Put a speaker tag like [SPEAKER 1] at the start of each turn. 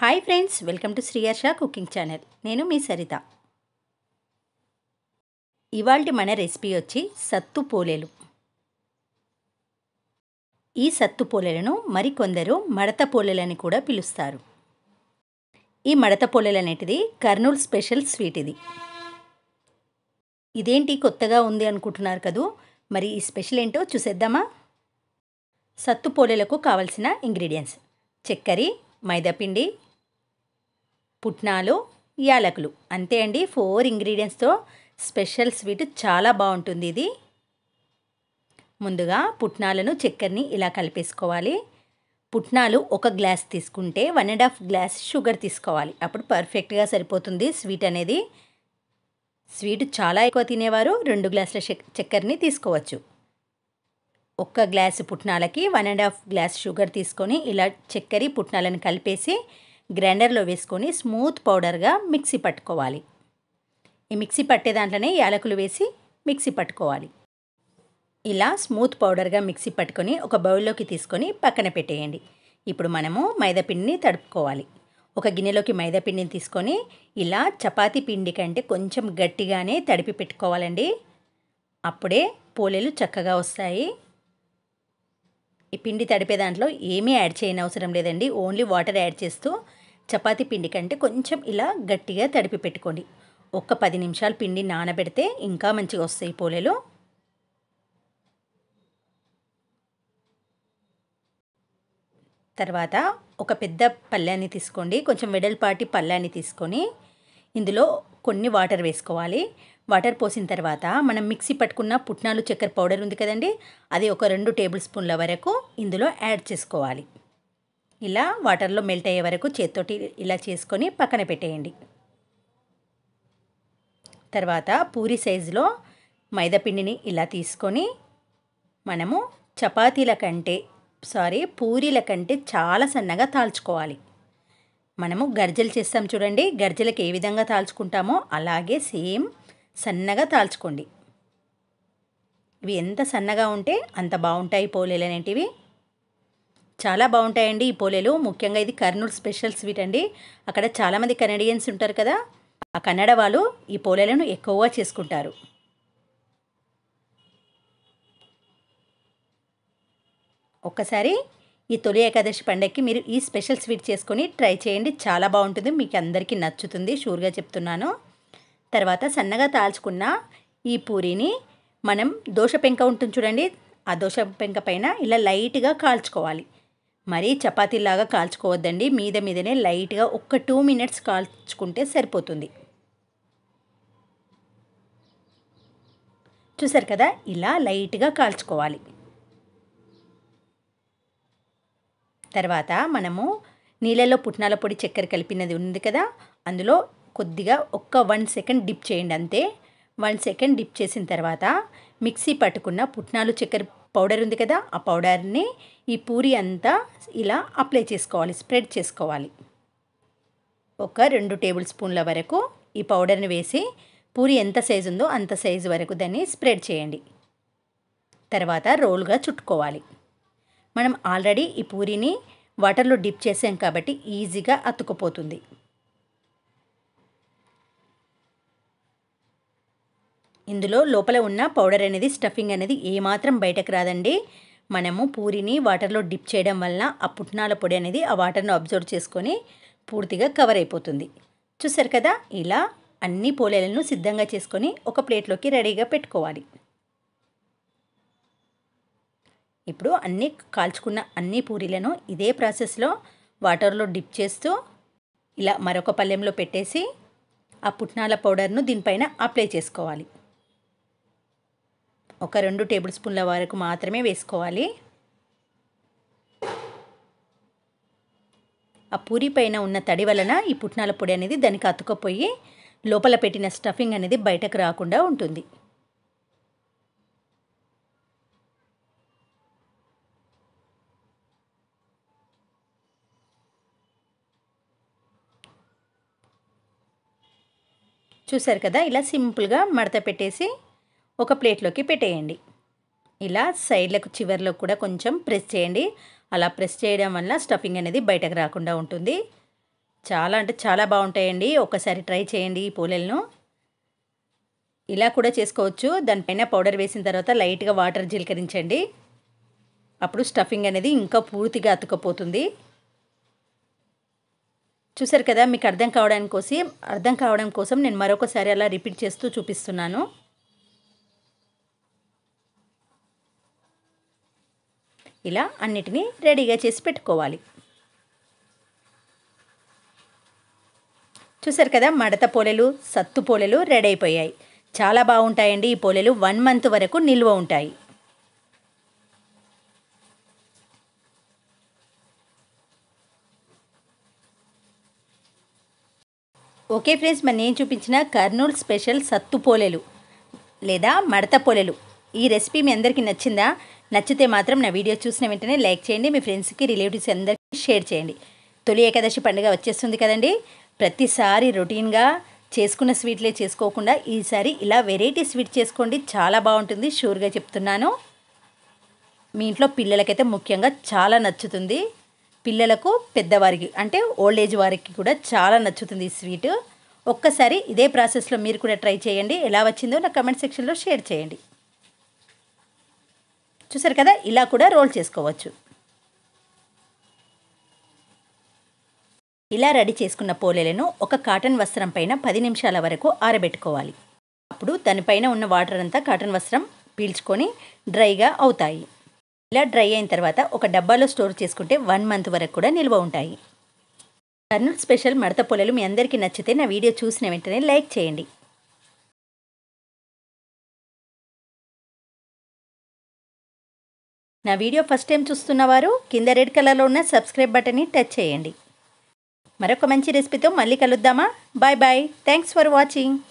[SPEAKER 1] hi friends welcome to Sriyarsha cooking channel నేను మీ సరిత ఇవాళ మన రెసిపీ వచ్చి సత్తు పోలేలు ఈ సత్తు పోలేలను మరికొందరు మడత పోలేలని కూడా పిలుస్తారు ఈ మడత పోలేలు అనేటిది కర్నూలు స్పెషల్ స్వీట్ ఇది ఇదేంటి కొత్తగా ఉంది అనుకుంటున్నారు కదూ మరి ఈ స్పెషల్ ఏంటో చూసేద్దామా సత్తు పోలేలకు కావలసిన ఇంగ్రీడియంట్స్ చక్కెర మైదాపిండి పుట్నాలు యాలకులు అంతే అండి ఫోర్ ఇంగ్రీడియంట్స్తో స్పెషల్ స్వీట్ చాలా బాగుంటుంది ఇది ముందుగా పుట్నాలను చక్కెరని ఇలా కలిపేసుకోవాలి పుట్నాలు ఒక గ్లాస్ తీసుకుంటే one and half glass sugar తీసుకోవాలి అప్పుడు పర్ఫెక్ట్గా సరిపోతుంది స్వీట్ అనేది స్వీట్ చాలా ఎక్కువ తినేవారు రెండు గ్లాసుల చక్కెరని తీసుకోవచ్చు ఒక్క గ్లాసు పుట్నాలకి one and half glass sugar తీసుకొని ఇలా చక్కెర పుట్నాలను కలిపేసి గ్రైండర్లో వేసుకొని స్మూత్ పౌడర్గా మిక్సీ పట్టుకోవాలి ఈ మిక్సీ పట్టే దాంట్లోనే యాలకులు వేసి మిక్సీ పట్టుకోవాలి ఇలా స్మూత్ పౌడర్గా మిక్సీ పట్టుకొని ఒక బౌల్లోకి తీసుకొని పక్కన పెట్టేయండి ఇప్పుడు మనము మైదాపిండిని తడుపుకోవాలి ఒక గిన్నెలోకి మైదాపిండిని తీసుకొని ఇలా చపాతి పిండి కంటే కొంచెం గట్టిగానే తడిపి పెట్టుకోవాలండి అప్పుడే పోలేలు చక్కగా వస్తాయి ఈ పిండి తడిపే దాంట్లో ఏమీ యాడ్ చేయనవసరం లేదండి ఓన్లీ వాటర్ యాడ్ చేస్తూ చపాతీ పిండి కంటే కొంచెం ఇలా గట్టిగా తడిపి పెట్టుకోండి ఒక్క పది నిమిషాలు పిండి నానబెడితే ఇంకా మంచిగా వస్తాయి పోలేలు తర్వాత ఒక పెద్ద పళ్ళాన్ని తీసుకోండి కొంచెం వెడల్పాటి పళ్ళాన్ని తీసుకొని ఇందులో కొన్ని వాటర్ వేసుకోవాలి వాటర్ పోసిన తర్వాత మనం మిక్సీ పట్టుకున్న పుట్నాలు చక్కెర పౌడర్ ఉంది కదండి అది ఒక రెండు టేబుల్ స్పూన్ల వరకు ఇందులో యాడ్ చేసుకోవాలి ఇలా వాటర్లో మెల్ట్ అయ్యే వరకు చేత్తోటి ఇలా చేసుకొని పక్కన పెట్టేయండి తర్వాత పూరి సైజులో మైదాపిండిని ఇలా తీసుకొని మనము చపాతీల కంటే సారీ పూరీల కంటే చాలా సన్నగా తాల్చుకోవాలి మనము గర్జలు చేస్తాం చూడండి గర్జలకు ఏ విధంగా తాల్చుకుంటామో అలాగే సేమ్ సన్నగా తాల్చుకోండి ఇవి ఎంత సన్నగా ఉంటే అంత బాగుంటాయి పోలేలు అనేటివి చాలా బాగుంటాయండి ఈ పోలేలు ముఖ్యంగా ఇది కర్నూలు స్పెషల్ స్వీట్ అండి అక్కడ చాలామంది కెనడియన్స్ ఉంటారు కదా ఆ కన్నడ వాళ్ళు ఈ పోలేలను ఎక్కువగా చేసుకుంటారు ఒక్కసారి ఈ తొలి ఏకాదశి పండగకి మీరు ఈ స్పెషల్ స్వీట్ చేసుకొని ట్రై చేయండి చాలా బాగుంటుంది మీకు అందరికీ నచ్చుతుంది షూర్గా చెప్తున్నాను తర్వాత సన్నగా తాల్చుకున్న ఈ పూరీని మనం దోశ పెంక ఉంటుంది చూడండి ఆ దోశ పెంక పైన ఇలా లైట్గా కాల్చుకోవాలి మరీ చపాతీలాగా కాల్చుకోవద్దండి మీద మీదనే లైట్గా ఒక్క టూ మినిట్స్ కాల్చుకుంటే సరిపోతుంది చూసారు కదా ఇలా లైట్గా కాల్చుకోవాలి తర్వాత మనము నీళ్ళలో పుట్నాల పొడి చక్కెర కలిపినది ఉంది కదా అందులో కొద్దిగా ఒక్క వన్ సెకండ్ డిప్ చేయండి అంతే వన్ సెకండ్ డిప్ చేసిన తర్వాత మిక్సీ పట్టుకున్న పుట్నాలు చక్కెర పౌడర్ ఉంది కదా ఆ పౌడర్ని ఈ పూరి అంతా ఇలా అప్లై చేసుకోవాలి స్ప్రెడ్ చేసుకోవాలి ఒక రెండు టేబుల్ స్పూన్ల వరకు ఈ పౌడర్ని వేసి పూరి ఎంత సైజు ఉందో అంత సైజు వరకు దాన్ని స్ప్రెడ్ చేయండి తర్వాత రోల్గా చుట్టుకోవాలి మనం ఆల్రెడీ ఈ పూరిని వాటర్లో డిప్ చేసాం కాబట్టి ఈజీగా అతుకుపోతుంది ఇందులో లోపల ఉన్న పౌడర్ అనేది స్టఫింగ్ అనేది ఏమాత్రం బయటకు రాదండి మనము పూరిని వాటర్లో డిప్ చేయడం వలన ఆ పుట్నాల పొడి అనేది ఆ వాటర్ను అబ్జర్వ్ చేసుకొని పూర్తిగా కవర్ అయిపోతుంది చూసారు కదా ఇలా అన్ని పోలేలను సిద్ధంగా చేసుకొని ఒక ప్లేట్లోకి రెడీగా పెట్టుకోవాలి ఇప్పుడు అన్నీ కాల్చుకున్న అన్ని పూరీలను ఇదే ప్రాసెస్లో వాటర్లో డిప్ చేస్తూ ఇలా మరొక పళ్ళెంలో పెట్టేసి ఆ పుట్నాల పౌడర్ను దీనిపైన అప్లై చేసుకోవాలి ఒక రెండు టేబుల్ స్పూన్ల వరకు మాత్రమే వేసుకోవాలి ఆ పూరి పైన ఉన్న తడి వలన ఈ పుట్నాల పొడి అనేది దానికి అతుకపోయి లోపల పెట్టిన స్టఫింగ్ అనేది బయటకు రాకుండా ఉంటుంది చూసారు కదా ఇలా సింపుల్గా మడత పెట్టేసి ఒక ప్లేట్లోకి పెట్టేయండి ఇలా సైడ్లకు చివరిలో కూడా కొంచెం ప్రెస్ చేయండి అలా ప్రెస్ చేయడం వల్ల స్టఫింగ్ అనేది బయటకు రాకుండా ఉంటుంది చాలా అంటే చాలా బాగుంటాయండి ఒకసారి ట్రై చేయండి ఈ పూలలను ఇలా కూడా చేసుకోవచ్చు దానిపైన పౌడర్ వేసిన తర్వాత లైట్గా వాటర్ జీలకరించండి అప్పుడు స్టఫింగ్ అనేది ఇంకా పూర్తిగా అతుకపోతుంది చూసారు కదా మీకు అర్థం కావడానికి కోసం అర్థం కావడం కోసం నేను మరొకసారి అలా రిపీట్ చేస్తూ చూపిస్తున్నాను ఇలా అన్నిటినీ రెడీగా చేసి పెట్టుకోవాలి చూసారు కదా మడత పోలేలు సత్తు పోలేలు రెడీ అయిపోయాయి చాలా బాగుంటాయండి ఈ పోలేలు వన్ మంత్ వరకు నిల్వ ఉంటాయి ఓకే ఫ్రెండ్స్ మరి నేను చూపించిన కర్నూలు స్పెషల్ సత్తు పోలేలు లేదా మడత పోలేలు ఈ రెసిపీ మీ అందరికీ నచ్చిందా నచ్చితే మాత్రం నా వీడియో చూసిన వెంటనే లైక్ చేయండి మీ ఫ్రెండ్స్కి రిలేటివ్స్ అందరికీ షేర్ చేయండి తొలి ఏకాదశి పండుగ వచ్చేస్తుంది కదండి ప్రతిసారి రొటీన్గా చేసుకున్న స్వీట్లే చేసుకోకుండా ఈసారి ఇలా వెరైటీ స్వీట్ చేసుకోండి చాలా బాగుంటుంది షూర్గా చెప్తున్నాను మీ ఇంట్లో పిల్లలకైతే ముఖ్యంగా చాలా నచ్చుతుంది పిల్లలకు పెద్దవారికి అంటే ఓల్డ్ ఏజ్ వారికి కూడా చాలా నచ్చుతుంది ఈ స్వీట్ ఒక్కసారి ఇదే ప్రాసెస్లో మీరు కూడా ట్రై చేయండి ఎలా వచ్చిందో నా కమెంట్ సెక్షన్లో షేర్ చేయండి చూసారు కదా ఇలా కూడా రోల్ చేసుకోవచ్చు ఇలా రెడీ చేసుకున్న పోలేలను ఒక కాటన్ వస్త్రం పైన పది నిమిషాల వరకు ఆరబెట్టుకోవాలి అప్పుడు దానిపైన ఉన్న వాటర్ అంతా కాటన్ వస్త్రం పీల్చుకొని డ్రైగా అవుతాయి ఇలా డ్రై అయిన తర్వాత ఒక డబ్బాలో స్టోర్ చేసుకుంటే వన్ మంత్ వరకు కూడా నిల్వ ఉంటాయి కర్నూలు స్పెషల్ మడత పొలలు మీ అందరికీ నచ్చితే నా వీడియో చూసిన వెంటనే లైక్ చేయండి నా వీడియో ఫస్ట్ టైం చూస్తున్నవారు కింద రెడ్ కలర్లో ఉన్న సబ్స్క్రైబ్ బటన్ని టచ్ చేయండి మరొక మంచి రెసిపీతో మళ్ళీ కలుద్దామా bye bye thanks for watching